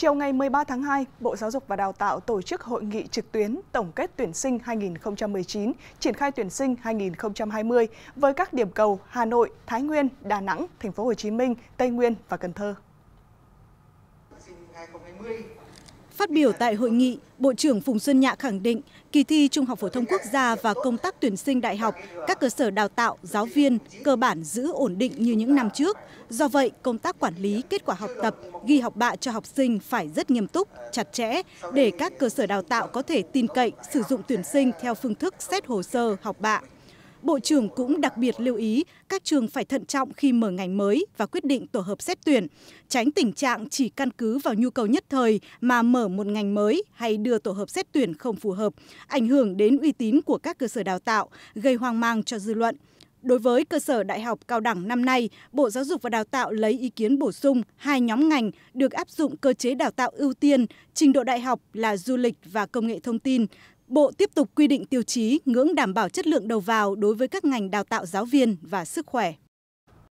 Chiều ngày 13 tháng 2, Bộ Giáo dục và Đào tạo tổ chức hội nghị trực tuyến tổng kết tuyển sinh 2019, triển khai tuyển sinh 2020 với các điểm cầu Hà Nội, Thái Nguyên, Đà Nẵng, Thành phố Hồ Chí Minh, Tây Nguyên và Cần Thơ phát biểu tại hội nghị bộ trưởng phùng xuân nhạ khẳng định kỳ thi trung học phổ thông quốc gia và công tác tuyển sinh đại học các cơ sở đào tạo giáo viên cơ bản giữ ổn định như những năm trước do vậy công tác quản lý kết quả học tập ghi học bạ cho học sinh phải rất nghiêm túc chặt chẽ để các cơ sở đào tạo có thể tin cậy sử dụng tuyển sinh theo phương thức xét hồ sơ học bạ bộ trưởng cũng đặc biệt lưu ý các trường phải thận trọng khi mở ngành mới và quyết định tổ hợp xét tuyển, tránh tình trạng chỉ căn cứ vào nhu cầu nhất thời mà mở một ngành mới hay đưa tổ hợp xét tuyển không phù hợp, ảnh hưởng đến uy tín của các cơ sở đào tạo, gây hoang mang cho dư luận. Đối với cơ sở đại học cao đẳng năm nay, Bộ Giáo dục và Đào tạo lấy ý kiến bổ sung hai nhóm ngành được áp dụng cơ chế đào tạo ưu tiên, trình độ đại học là du lịch và công nghệ thông tin, Bộ tiếp tục quy định tiêu chí ngưỡng đảm bảo chất lượng đầu vào đối với các ngành đào tạo giáo viên và sức khỏe.